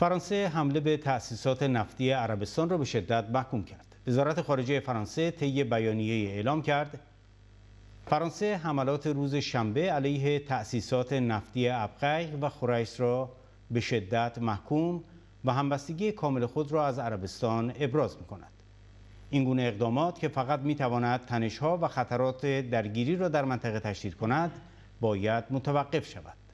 فرانسه حمله به تأسیسات نفتی عربستان را به شدت محکوم کرد. وزارت خارجه فرانسه طی بیانیه اعلام کرد فرانسه حملات روز شنبه علیه تأسیسات نفتی ابقیق و خورش را به شدت محکوم و همبستگی کامل خود را از عربستان ابراز می کند. این گونه اقدامات که فقط می تواند تنشها و خطرات درگیری را در منطقه تشدید کند باید متوقف شود.